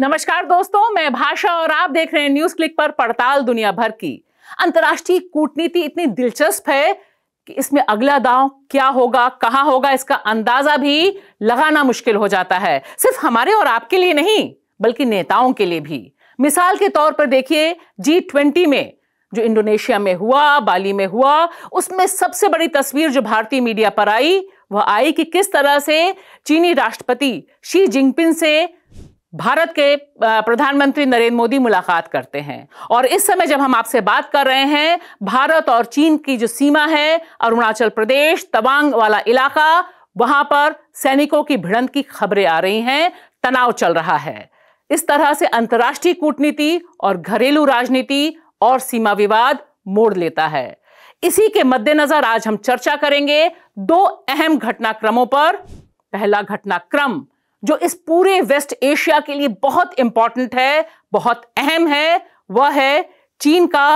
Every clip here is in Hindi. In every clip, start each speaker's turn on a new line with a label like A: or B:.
A: नमस्कार दोस्तों मैं भाषा और आप देख रहे हैं न्यूज क्लिक पर पड़ताल दुनिया भर की अंतर्राष्ट्रीय कूटनीति इतनी दिलचस्प है कि इसमें अगला दांव क्या होगा कहां होगा इसका अंदाजा भी लगाना मुश्किल हो जाता है सिर्फ हमारे और आपके लिए नहीं बल्कि नेताओं के लिए भी मिसाल के तौर पर देखिए जी ट्वेंटी में जो इंडोनेशिया में हुआ बाली में हुआ उसमें सबसे बड़ी तस्वीर जो भारतीय मीडिया पर आई वह आई कि किस तरह से चीनी राष्ट्रपति शी जिनपिंग से भारत के प्रधानमंत्री नरेंद्र मोदी मुलाकात करते हैं और इस समय जब हम आपसे बात कर रहे हैं भारत और चीन की जो सीमा है अरुणाचल प्रदेश तवांग वाला इलाका वहां पर सैनिकों की भिड़ंत की खबरें आ रही हैं तनाव चल रहा है इस तरह से अंतर्राष्ट्रीय कूटनीति और घरेलू राजनीति और सीमा विवाद मोड़ लेता है इसी के मद्देनजर आज हम चर्चा करेंगे दो अहम घटनाक्रमों पर पहला घटनाक्रम जो इस पूरे वेस्ट एशिया के लिए बहुत इंपॉर्टेंट है बहुत अहम है वह है चीन का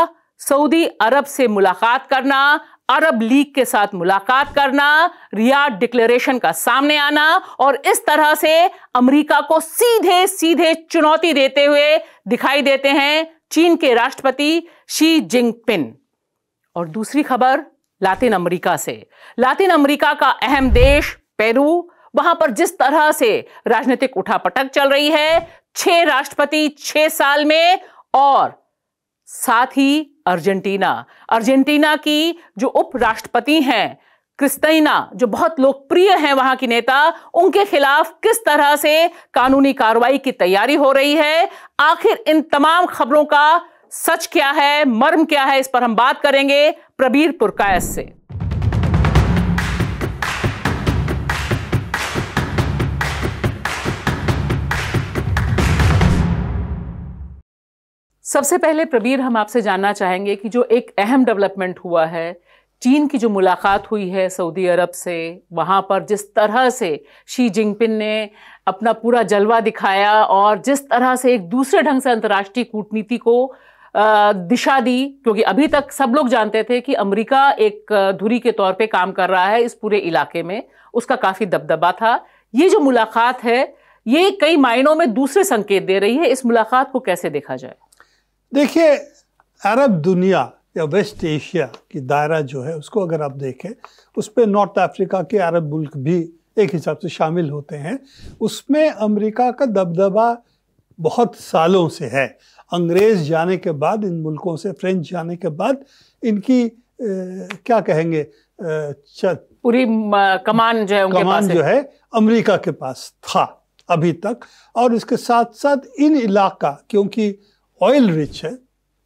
A: सऊदी अरब से मुलाकात करना अरब लीग के साथ मुलाकात करना रियाड डिक्लेरेशन का सामने आना और इस तरह से अमेरिका को सीधे सीधे चुनौती देते हुए दिखाई देते हैं चीन के राष्ट्रपति शी जिनपिन और दूसरी खबर लातिन अमेरिका से लातिन अमेरिका का अहम देश पेरू वहां पर जिस तरह से राजनीतिक उठापटक चल रही है छह राष्ट्रपति छह साल में और साथ ही अर्जेंटीना अर्जेंटीना की जो उपराष्ट्रपति हैं क्रिस्टीना जो बहुत लोकप्रिय हैं वहां की नेता उनके खिलाफ किस तरह से कानूनी कार्रवाई की तैयारी हो रही है आखिर इन तमाम खबरों का सच क्या है मर्म क्या है इस पर हम बात करेंगे प्रबीर पुरकायस से सबसे पहले प्रबीर हम आपसे जानना चाहेंगे कि जो एक अहम डेवलपमेंट हुआ है चीन की जो मुलाकात हुई है सऊदी अरब से वहाँ पर जिस तरह से शी जिनपिन ने अपना पूरा जलवा दिखाया और जिस तरह से एक दूसरे ढंग से अंतर्राष्ट्रीय कूटनीति को दिशा दी क्योंकि अभी तक सब लोग जानते थे कि अमेरिका एक धुरी के तौर पे काम कर रहा है इस पूरे इलाके में उसका काफ़ी दबदबा था ये जो मुलाकात है ये कई मायनों में दूसरे संकेत दे रही है इस मुलाकात को कैसे देखा जाए
B: देखिए अरब दुनिया या वेस्ट एशिया की दायरा जो है उसको अगर आप देखें उस पर नॉर्थ अफ्रीका के अरब मुल्क भी एक हिसाब से शामिल होते हैं उसमें अमेरिका का दबदबा बहुत सालों से है अंग्रेज़ जाने के बाद इन मुल्कों से फ्रेंच जाने के बाद
A: इनकी ए,
B: क्या कहेंगे पूरी
A: कमान जो है उनके कमान पास जो है
B: अमेरिका के पास था अभी तक और इसके साथ साथ इन इलाका क्योंकि ऑयल रिच है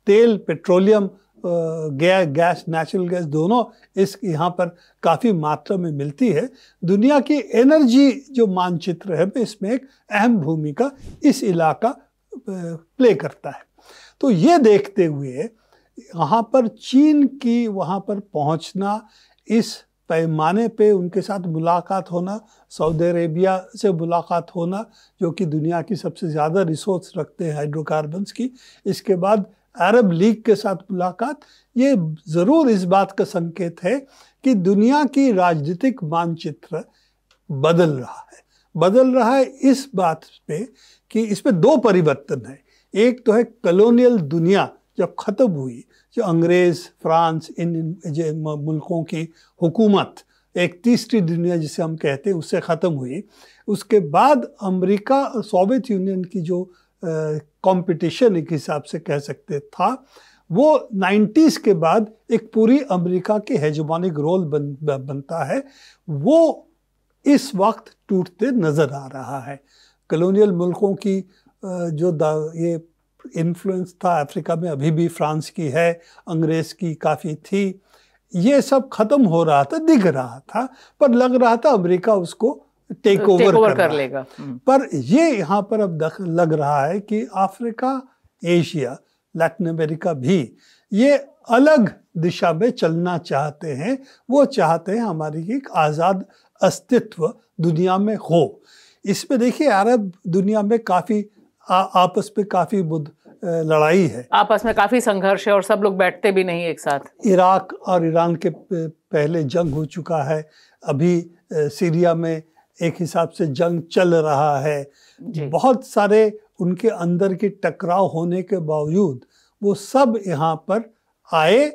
B: तेल petroleum gas gas natural gas दोनों इस यहाँ पर काफ़ी मात्रा में मिलती है दुनिया की एनर्जी जो मानचित्र है इसमें एक अहम भूमिका इस इलाका प्ले करता है तो ये देखते हुए यहाँ पर चीन की वहाँ पर पहुँचना इस पैमाने पे उनके साथ मुलाकात होना सऊदी अरेबिया से मुलाकात होना जो कि दुनिया की सबसे ज़्यादा रिसोर्स रखते हैं हाइड्रोकार्बन्स की इसके बाद अरब लीग के साथ मुलाकात ये ज़रूर इस बात का संकेत है कि दुनिया की राजनीतिक मानचित्र बदल रहा है बदल रहा है इस बात पे कि इसमें दो परिवर्तन है एक तो है कलोनियल दुनिया जब ख़त्म हुई जो अंग्रेज़ फ्रांस इन, मुल्कों की हुकूमत एक तीसरी दुनिया जिसे हम कहते हैं उससे ख़त्म हुई उसके बाद अमेरिका सोवियत यूनियन की जो कंपटीशन एक हिसाब से कह सकते था वो 90s के बाद एक पूरी अमेरिका के हेजमानिक रोल बन बनता है वो इस वक्त टूटते नज़र आ रहा है कलोनियल मुल्कों की जो ये इन्फ्लुएंस था अफ्रीका में अभी भी फ्रांस की है अंग्रेज़ की काफ़ी थी ये सब ख़त्म हो रहा था दिख रहा था पर लग रहा था अमेरिका उसको टेक ओवर कर, कर
A: लेगा हम्म। पर
B: ये यहाँ पर अब लग रहा है कि अफ्रीका एशिया लैटिन अमेरिका भी ये अलग दिशा में चलना चाहते हैं वो चाहते हैं हमारी एक आज़ाद अस्तित्व दुनिया में हो इसमें देखिए अरब दुनिया में काफ़ी आपस में काफ़ी बुद्ध लड़ाई है
A: आपस में काफ़ी संघर्ष है और सब लोग बैठते भी नहीं एक साथ
B: इराक और ईरान के पहले जंग हो चुका है अभी सीरिया में एक हिसाब से जंग चल रहा है बहुत सारे उनके अंदर के टकराव होने के बावजूद वो सब यहाँ पर आए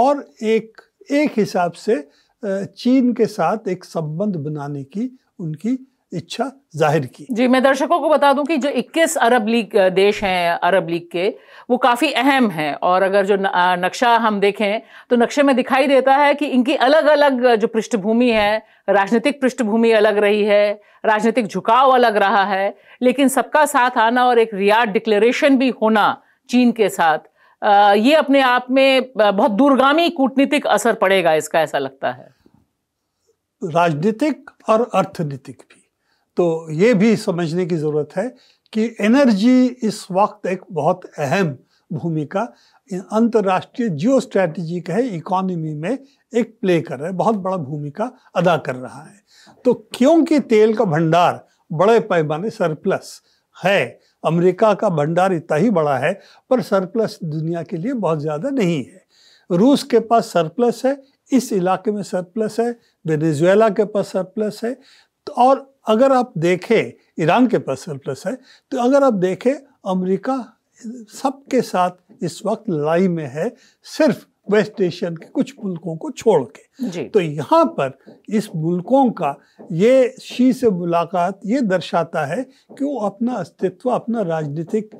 B: और एक एक हिसाब से चीन के साथ एक संबंध बनाने की उनकी इच्छा जाहिर की
A: जी मैं दर्शकों को बता दूं कि जो 21 अरब लीग देश हैं अरब लीग के वो काफ़ी अहम हैं और अगर जो नक्शा हम देखें तो नक्शे में दिखाई देता है कि इनकी अलग अलग जो पृष्ठभूमि है राजनीतिक पृष्ठभूमि अलग रही है राजनीतिक झुकाव अलग रहा है लेकिन सबका साथ आना और एक रियाड डिक्लेरेशन भी होना चीन के साथ ये अपने आप में बहुत दूरगामी कूटनीतिक असर पड़ेगा इसका ऐसा लगता है
B: राजनीतिक और अर्थनीतिक भी तो ये भी समझने की ज़रूरत है कि एनर्जी इस वक्त एक बहुत अहम भूमिका अंतर्राष्ट्रीय जियो स्ट्रैटेजिक है इकोनॉमी में एक प्ले कर रहा है बहुत बड़ा भूमिका अदा कर रहा है तो क्योंकि तेल का भंडार बड़े पैमाने सरप्लस है अमेरिका का भंडार इतना ही बड़ा है पर सरप्लस दुनिया के लिए बहुत ज़्यादा नहीं है रूस के पास सरप्लस है इस इलाके में सरप्लस है वेनेजुएला के पास सरप्लस है तो और अगर आप देखें ईरान के पास सरप्लस है तो अगर आप देखें अमेरिका सबके साथ इस वक्त लड़ाई में है सिर्फ वेस्ट एशियन के कुछ मुल्कों को छोड़ के तो यहाँ पर इस मुल्कों का ये शी से मुलाकात ये दर्शाता है कि वो अपना अस्तित्व अपना राजनीतिक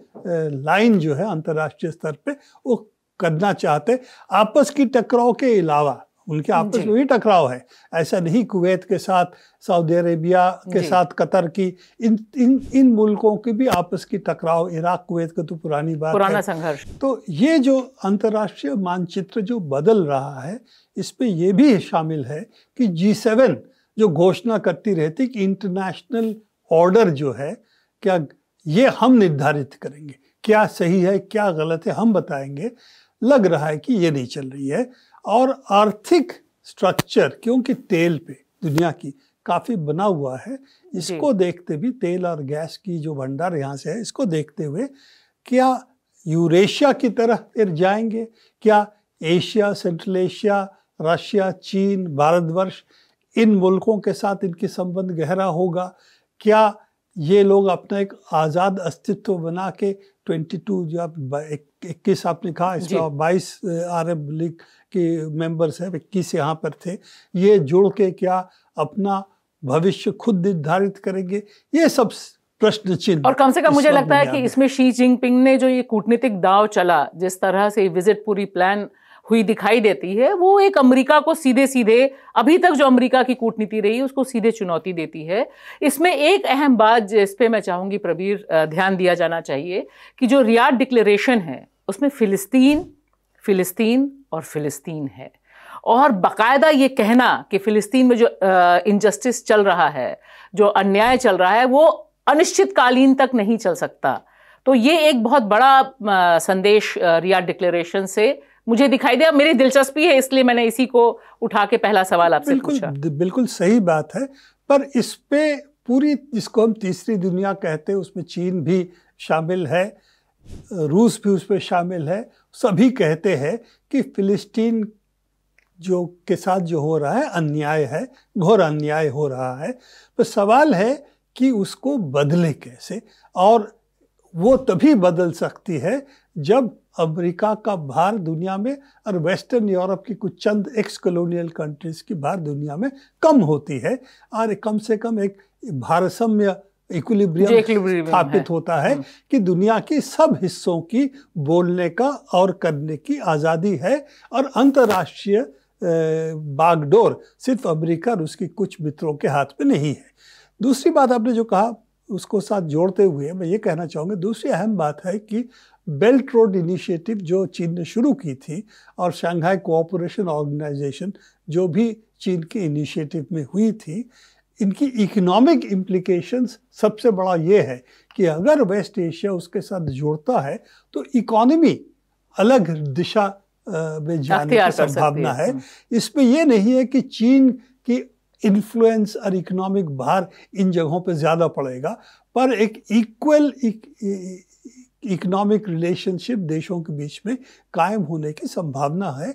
B: लाइन जो है अंतर्राष्ट्रीय स्तर पे वो करना चाहते आपस की टकराव के अलावा उनके आपस में भी टकराव है ऐसा नहीं कुवैत के साथ सऊदी अरेबिया के साथ कतर की इन इन इन मुल्कों की भी आपस की टकराव इराक कुवैत का तो पुरानी बात पुराना संघर्ष तो ये जो अंतर्राष्ट्रीय मानचित्र जो बदल रहा है इसमें यह भी शामिल है कि जी सेवन जो घोषणा करती रहती कि इंटरनेशनल ऑर्डर जो है क्या ये हम निर्धारित करेंगे क्या सही है क्या गलत है हम बताएंगे लग रहा है कि ये नहीं चल रही है और आर्थिक स्ट्रक्चर क्योंकि तेल पे दुनिया की काफ़ी बना हुआ है इसको देखते भी तेल और गैस की जो भंडार यहाँ से है इसको देखते हुए क्या यूरेशिया की तरह फिर जाएंगे क्या एशिया सेंट्रल एशिया रशिया चीन भारतवर्ष इन मुल्कों के साथ इनकी संबंध गहरा होगा क्या ये लोग अपना एक आज़ाद अस्तित्व बना के टू जो आप इक्कीस आपने कहा इसका बाईस अरब लीग के मेंबर्स हैं इक्कीस यहाँ पर थे ये जुड़ के क्या अपना भविष्य खुद निर्धारित करेंगे ये सब प्रश्न चिन्ह और कम से कम मुझे लगता है कि इसमें
A: शी जिनपिंग ने जो ये कूटनीतिक दाव चला जिस तरह से विजिट पूरी प्लान हुई दिखाई देती है वो एक अमेरिका को सीधे सीधे अभी तक जो अमेरिका की कूटनीति रही उसको सीधे चुनौती देती है इसमें एक अहम बात जिस पे मैं चाहूंगी प्रबीर ध्यान दिया जाना चाहिए कि जो रियाड डिक्लेरेशन है उसमें फिलिस्तीन फ़िलिस्तीन और फ़िलिस्तीन है और बाकायदा ये कहना कि फ़िलिस्तीन में जो इनजस्टिस चल रहा है जो अन्याय चल रहा है वो अनिश्चितकालीन तक नहीं चल सकता तो ये एक बहुत बड़ा संदेश रिया डिक्लेरेशन से मुझे दिखाई दिया मेरी दिलचस्पी है इसलिए मैंने इसी को उठा के पहला सवाल आपसे पूछा
B: बिल्कुल सही बात है पर इस पे पूरी जिसको हम तीसरी दुनिया कहते हैं उसमें चीन भी शामिल है रूस भी उसमें शामिल है सभी कहते हैं कि फिलिस्तीन जो के साथ जो हो रहा है अन्याय है घोर अन्याय हो रहा है तो सवाल है कि उसको बदले कैसे और वो तभी बदल सकती है जब अमेरिका का भार दुनिया में और वेस्टर्न यूरोप की कुछ चंद एक्स कॉलोनियल कंट्रीज़ की भार दुनिया में कम होती है और कम से कम एक भारसम्य इक्विलिब्रियम स्थापित होता है हम्म। कि दुनिया के सब हिस्सों की बोलने का और करने की आज़ादी है और अंतर्राष्ट्रीय बागडोर सिर्फ अमेरिका और उसके कुछ मित्रों के हाथ में नहीं है दूसरी बात आपने जो कहा उसको साथ जोड़ते हुए मैं ये कहना चाहूँगा दूसरी अहम बात है कि बेल्ट रोड इनिशिएटिव जो चीन ने शुरू की थी और शंघाई कोऑपरेशन ऑर्गेनाइजेशन जो भी चीन के इनिशिएटिव में हुई थी इनकी इकोनॉमिक इम्प्लिकेशंस सबसे बड़ा ये है कि अगर वेस्ट एशिया उसके साथ जुड़ता है तो इकोनॉमी अलग दिशा में जाने की संभावना है हम्म। इसमें यह नहीं है कि चीन की इन्फ्लुएंस और इकोनॉमिक भार इन जगहों पे ज़्यादा पड़ेगा पर एक इक्वल इकोनॉमिक रिलेशनशिप देशों के बीच में कायम होने की संभावना है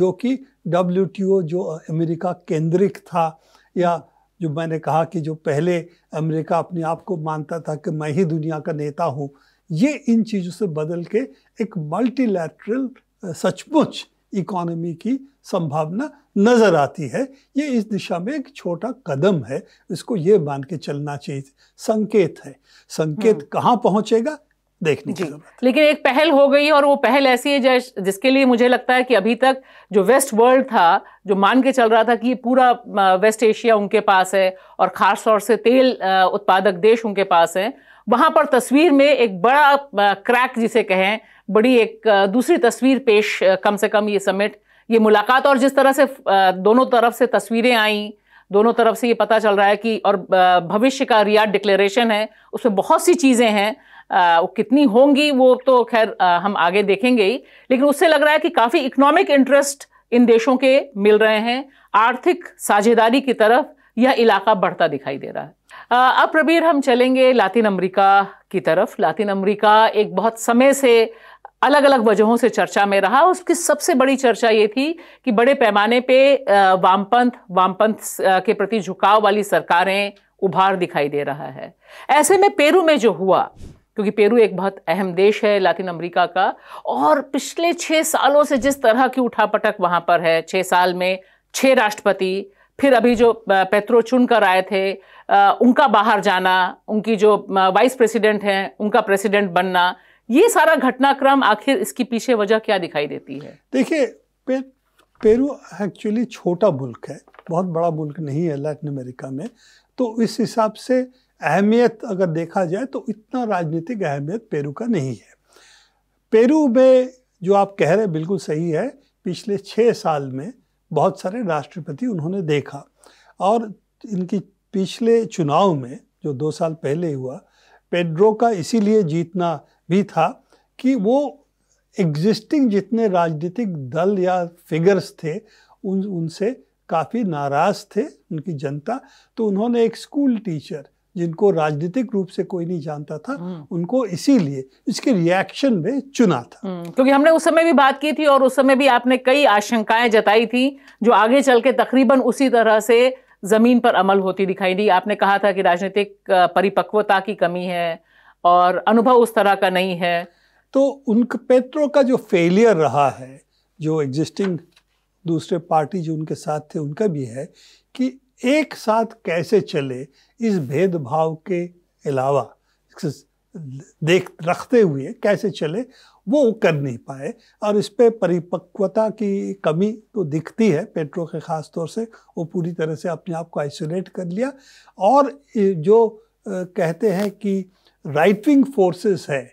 B: जो कि डब्ल्यू जो अमेरिका केंद्रिक था या जो मैंने कहा कि जो पहले अमेरिका अपने आप को मानता था कि मैं ही दुनिया का नेता हूँ ये इन चीज़ों से बदल के एक मल्टीलैटरल सचमुच इकोनॉमी की संभावना नज़र आती है ये इस दिशा में एक छोटा कदम है इसको ये मान के चलना चाहिए संकेत है संकेत हम्म। कहाँ पहुँचेगा देखने की
A: लेकिन एक पहल हो गई और वो पहल ऐसी है जिसके लिए मुझे लगता है कि अभी तक जो वेस्ट वर्ल्ड था जो मान के चल रहा था कि पूरा वेस्ट एशिया उनके पास है और ख़ास तौर से तेल उत्पादक देश उनके पास है वहां पर तस्वीर में एक बड़ा क्रैक जिसे कहें बड़ी एक दूसरी तस्वीर पेश कम से कम ये समिट ये मुलाकात और जिस तरह से दोनों तरफ से तस्वीरें आईं दोनों तरफ से ये पता चल रहा है कि और भविष्य का रियाड डिक्लेरेशन है उसमें बहुत सी चीज़ें हैं वो कितनी होंगी वो तो खैर हम आगे देखेंगे ही लेकिन उससे लग रहा है कि काफ़ी इकोनॉमिक इंटरेस्ट इन देशों के मिल रहे हैं आर्थिक साझेदारी की तरफ यह इलाका बढ़ता दिखाई दे रहा है अब प्रबीर हम चलेंगे लातिन अमेरिका की तरफ लातिन अमेरिका एक बहुत समय से अलग अलग वजहों से चर्चा में रहा उसकी सबसे बड़ी चर्चा ये थी कि बड़े पैमाने पे वामपंथ वामपंथ के प्रति झुकाव वाली सरकारें उभार दिखाई दे रहा है ऐसे में पेरू में जो हुआ क्योंकि पेरू एक बहुत अहम देश है लातिन अमेरिका का और पिछले छः सालों से जिस तरह की उठापटक वहाँ पर है छः साल में छः राष्ट्रपति फिर अभी जो पेत्रो चुन कर आए थे उनका बाहर जाना उनकी जो वाइस प्रेसिडेंट हैं उनका प्रेसिडेंट बनना ये सारा घटनाक्रम आखिर इसके पीछे वजह क्या दिखाई देती है देखिए पे,
B: पेरू एक्चुअली छोटा मुल्क है बहुत बड़ा मुल्क नहीं है लैटिन अमेरिका में तो इस हिसाब से अहमियत अगर देखा जाए तो इतना राजनीतिक अहमियत पेरू का नहीं है पेरू में जो आप कह रहे हैं बिल्कुल सही है पिछले छः साल में बहुत सारे राष्ट्रपति उन्होंने देखा और इनकी पिछले चुनाव में जो दो साल पहले हुआ पेड्रो का इसीलिए जीतना भी था कि वो एग्जिस्टिंग जितने राजनीतिक दल या फिगर्स थे उन उनसे काफ़ी नाराज़ थे उनकी जनता तो उन्होंने एक स्कूल टीचर जिनको राजनीतिक रूप से कोई नहीं जानता था हम्म। उनको इसीलिए
A: इसके रिएक्शन में चुना था हम्म, क्योंकि हमने उस समय भी बात की थी और उस समय भी आपने कई आशंकाएं जताई थी जो आगे चल के तकरीबन उसी तरह से जमीन पर अमल होती दिखाई दी आपने कहा था कि राजनीतिक परिपक्वता की कमी है और अनुभव उस तरह का नहीं है
B: तो उन पेट्रो का जो फेलियर रहा है जो एग्जिस्टिंग दूसरे पार्टी जो उनके साथ थे उनका भी है कि एक साथ कैसे चले इस भेदभाव के अलावा देख रखते हुए कैसे चले वो कर नहीं पाए और इस पे परिपक्वता की कमी तो दिखती है पेट्रो के ख़ास तौर से वो पूरी तरह से अपने आप को आइसोलेट कर लिया और जो कहते हैं कि राइट विंग फोर्सेस है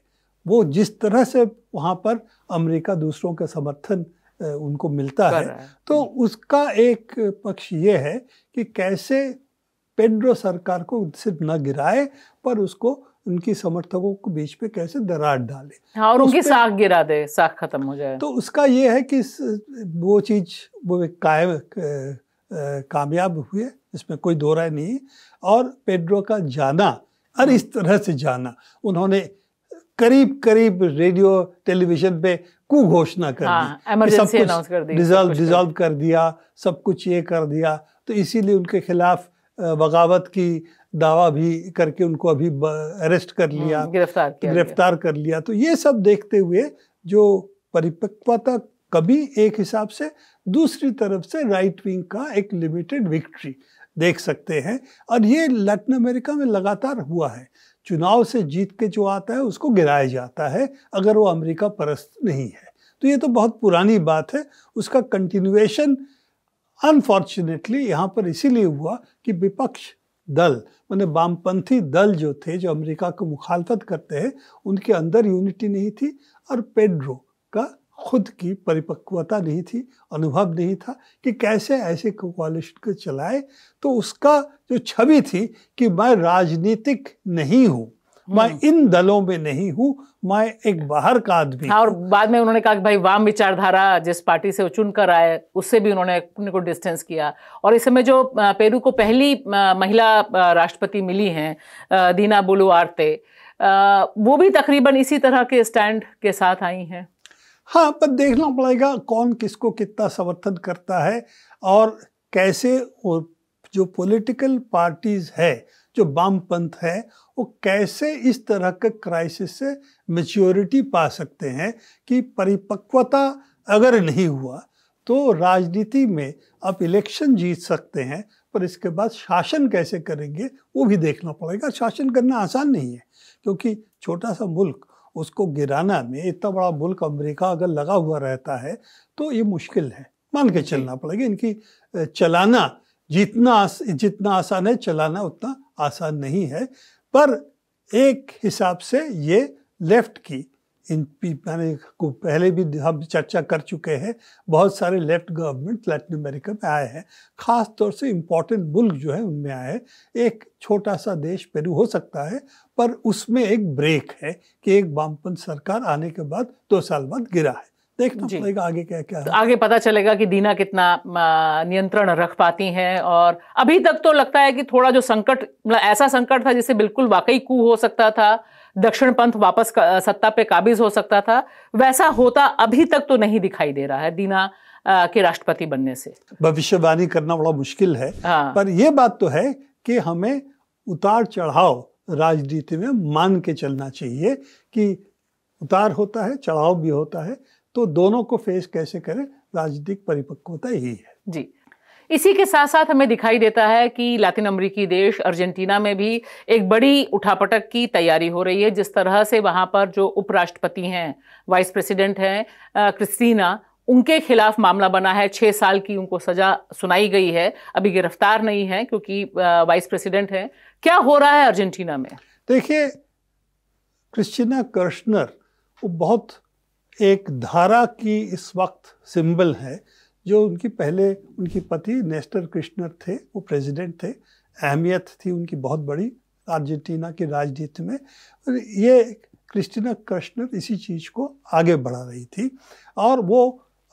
B: वो जिस तरह से वहाँ पर अमेरिका दूसरों का समर्थन उनको मिलता है।, है तो उसका एक पक्ष ये है कि कैसे पेड्रो सरकार को सिर्फ न गिराए पर उसको उनकी समर्थकों के बीच पे कैसे दरार डाले
A: हाँ, और उनकी साख गिरा दे साख खत्म हो जाए तो
B: उसका ये है कि वो चीज वो कायम कामयाब हुए इसमें कोई दो राय नहीं और पेड्रो का जाना और इस तरह से जाना उन्होंने करीब करीब रेडियो टेलीविजन पे कु घोषणा कर दी हाँ, सब कुछ डिजॉल्व डिजॉल्व कर दिया सब कुछ ये कर दिया तो इसीलिए उनके खिलाफ बगावत की दावा भी करके उनको अभी अरेस्ट कर हम्म, लिया
A: गिरफ्तार गिरफ्तार
B: कर लिया तो ये सब देखते हुए जो परिपक्वता कभी एक हिसाब से दूसरी तरफ से राइट विंग का एक लिमिटेड विक्ट्री देख सकते हैं और ये लैटिन अमेरिका में लगातार हुआ है चुनाव से जीत के जो आता है उसको गिराया जाता है अगर वो अमेरिका परस्त नहीं है तो ये तो बहुत पुरानी बात है उसका कंटिन्यूएशन अनफॉर्चुनेटली यहाँ पर इसीलिए हुआ कि विपक्ष दल मैंने वामपंथी दल जो थे जो अमेरिका को मुखालफत करते हैं उनके अंदर यूनिटी नहीं थी और पेड्रो का खुद की परिपक्वता नहीं थी अनुभव नहीं था कि कैसे ऐसे कोलिशन को चलाए तो उसका जो छवि थी कि मैं राजनीतिक नहीं हूँ मैं हम्म। इन दलों में नहीं हूँ मैं एक बाहर का आदमी हाँ और
A: बाद में उन्होंने कहा कि भाई वाम विचारधारा जिस पार्टी से वो चुन कर आए उससे भी उन्होंने अपने को डिस्टेंस किया और इस समय जो पेरू को पहली महिला राष्ट्रपति मिली हैं दीना बुलुआरते वो भी तकरीबन इसी तरह के स्टैंड के साथ आई हैं
B: हाँ पर देखना पड़ेगा कौन किसको कितना समर्थन करता है और कैसे वो जो पॉलिटिकल पार्टीज़ है जो वामपंथ है वो कैसे इस तरह के क्राइसिस से मेच्योरिटी पा सकते हैं कि परिपक्वता अगर नहीं हुआ तो राजनीति में आप इलेक्शन जीत सकते हैं पर इसके बाद शासन कैसे करेंगे वो भी देखना पड़ेगा शासन करना आसान नहीं है क्योंकि छोटा सा मुल्क उसको गिराना में इतना बड़ा मुल्क अमेरिका अगर लगा हुआ रहता है तो ये मुश्किल है मान के चलना पड़ेगा इनकी चलाना जितना आस, जितना आसान है चलाना उतना आसान नहीं है पर एक हिसाब से ये लेफ्ट की इन मैंने को पहले भी हम चर्चा कर चुके हैं बहुत सारे लेफ्ट गवर्नमेंट लैटिन अमेरिका में आए हैं ख़ास तौर से इम्पोर्टेंट मुल्क जो है उनमें आए एक छोटा सा देश पेरू हो सकता है पर उसमें एक ब्रेक है कि एक वामपंथ सरकार आने के बाद दो साल बाद गिरा है देखना पड़ेगा आगे क्या क्या तो
A: आगे पता चलेगा कि दीना कितना नियंत्रण रख पाती हैं और अभी तक तो लगता है कि थोड़ा जो संकट मतलब ऐसा संकट था जिसे बिल्कुल वाकई कू हो सकता था दक्षिण पंथ वापस सत्ता पे काबिज हो सकता था वैसा होता अभी तक तो नहीं दिखाई दे रहा है दीना के राष्ट्रपति बनने से
B: भविष्यवाणी करना बड़ा मुश्किल है हाँ। पर यह बात तो है कि हमें उतार चढ़ाव राजनीति में मान के चलना चाहिए कि उतार होता है चढ़ाव भी होता है तो दोनों को फेस कैसे करें राजनीतिक परिपक्वता यही है जी
A: इसी के साथ साथ हमें दिखाई देता है कि लातिन अमरीकी देश अर्जेंटीना में भी एक बड़ी उठापटक की तैयारी हो रही है जिस तरह से वहाँ पर जो उपराष्ट्रपति हैं वाइस प्रेसिडेंट हैं क्रिस्टीना उनके खिलाफ मामला बना है छः साल की उनको सज़ा सुनाई गई है अभी गिरफ्तार नहीं है क्योंकि वाइस प्रेसिडेंट हैं क्या हो रहा है अर्जेंटीना में
B: देखिए क्रिस्टीना कर्शनर वो बहुत एक धारा की इस वक्त सिंबल है जो उनकी पहले उनकी पति नेस्टर कृष्णर थे वो प्रेसिडेंट थे अहमियत थी उनकी बहुत बड़ी अर्जेंटीना की राजनीति में और ये क्रिस्टिना कृष्णर इसी चीज़ को आगे बढ़ा रही थी और वो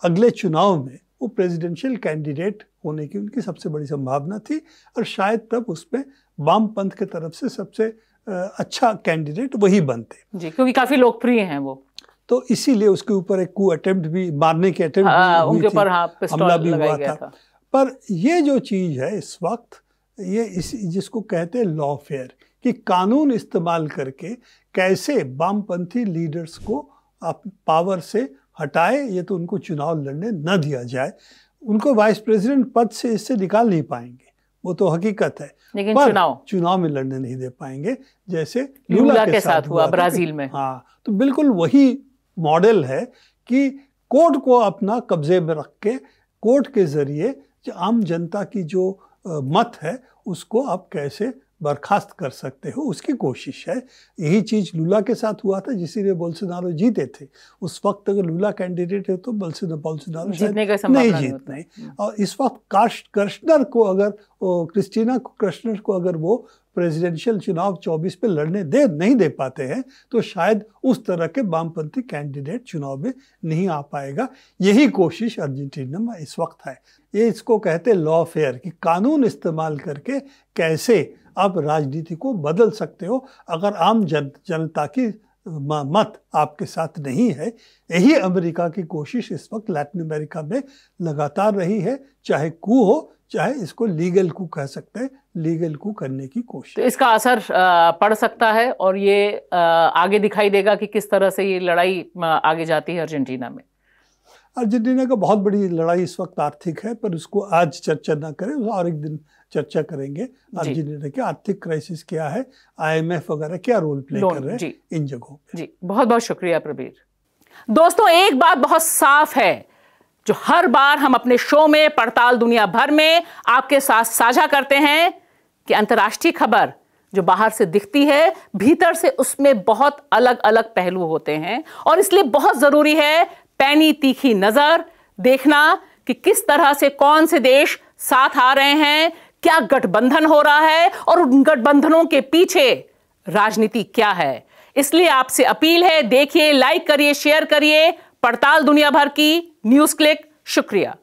B: अगले चुनाव में वो प्रेसिडेंशियल कैंडिडेट होने की उनकी सबसे बड़ी संभावना थी और शायद तब उसमें वामपंथ के तरफ से सबसे अच्छा कैंडिडेट वही बनते
A: जी क्योंकि काफ़ी लोकप्रिय हैं वो
B: तो इसीलिए उसके ऊपर एक कू अटेम्प्ट भी मारने के अटेम्प्ट हाँ, उनके ऊपर हाँ, हमला भी हुआ था।, पर ये जो चीज़ है इस वक्त ये इस जिसको कहते हैं लॉ फेयर कि कानून इस्तेमाल करके कैसे वामपंथी लीडर्स को आप पावर से हटाए ये तो उनको चुनाव लड़ने न दिया जाए उनको वाइस प्रेसिडेंट पद से इससे निकाल नहीं पाएंगे वो तो हकीकत है
A: लेकिन पर चुनाव
B: चुनाव में लड़ने नहीं दे पाएंगे जैसे लूला, लूला के, के साथ, साथ हुआ ब्राजील में हाँ तो बिल्कुल वही मॉडल है कि कोर्ट को अपना कब्जे में रख के कोर्ट के ज़रिए जो आम जनता की जो मत है उसको आप कैसे बर्खास्त कर सकते हो उसकी कोशिश है यही चीज़ लूला के साथ हुआ था जिसीलिए बोलसनारो जीते थे उस वक्त अगर लूला कैंडिडेट है तो बोल्सोनारो जीतने का नहीं जीत नहीं और इस वक्त कास्ट कर्शनर को अगर क्रिस्टीना कर्शनर को अगर वो प्रेसिडेंशियल चुनाव 24 पे लड़ने दे नहीं दे पाते हैं तो शायद उस तरह के वामपंथी कैंडिडेट चुनाव में नहीं आ पाएगा यही कोशिश अर्जेंटीना में इस वक्त है ये इसको कहते लॉ फेयर कि कानून इस्तेमाल करके कैसे आप राजनीति को बदल सकते हो अगर आम जन जनता की मत आपके साथ नहीं है यही अमेरिका की कोशिश इस वक्त लैटिन अमेरिका में लगातार रही है चाहे कू हो चाहे इसको लीगल कू कह सकते हैं लीगल को करने की
A: कोशिश तो इसका असर पड़ सकता है और ये आगे दिखाई देगा कि किस तरह से ये लड़ाई आगे जाती है अर्जेंटीना में
B: अर्जेंटीना का बहुत बड़ी लड़ाई इस वक्त आर्थिक है पर उसको आज चर्चा ना करें और एक दिन चर्चा करेंगे अर्जेंटीना के आर्थिक क्राइसिस क्या है आईएमएफ वगैरह क्या रोल प्ले कर रहे हैं इन जगहों पे जी बहुत बहुत
A: शुक्रिया प्रबीर दोस्तों एक बात बहुत साफ है जो हर बार हम अपने शो में पड़ताल दुनिया भर में आपके साथ साझा करते हैं कि अंतर्राष्ट्रीय खबर जो बाहर से दिखती है भीतर से उसमें बहुत अलग अलग पहलू होते हैं और इसलिए बहुत ज़रूरी है पैनी तीखी नज़र देखना कि किस तरह से कौन से देश साथ आ रहे हैं क्या गठबंधन हो रहा है और उन गठबंधनों के पीछे राजनीति क्या है इसलिए आपसे अपील है देखिए लाइक करिए शेयर करिए पड़ताल दुनिया भर की न्यूज़ क्लिक शुक्रिया